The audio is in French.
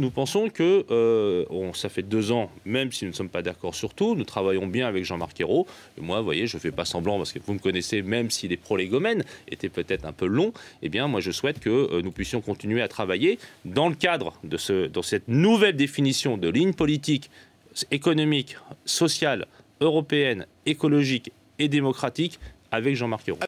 nous pensons que, euh, ça fait deux ans, même si nous ne sommes pas d'accord sur tout, nous travaillons bien avec Jean-Marc Ayrault. moi, voyez, je ne fais pas semblant parce que vous me connaissez, même si les prolégomènes étaient peut-être un peu longs, eh bien, moi, je souhaite que euh, nous puissions continuer à travailler dans le cadre de ce, dans cette nouvelle définition de ligne politique, économique, sociale, européenne, écologique et démocratique avec Jean-Marc Ayrault.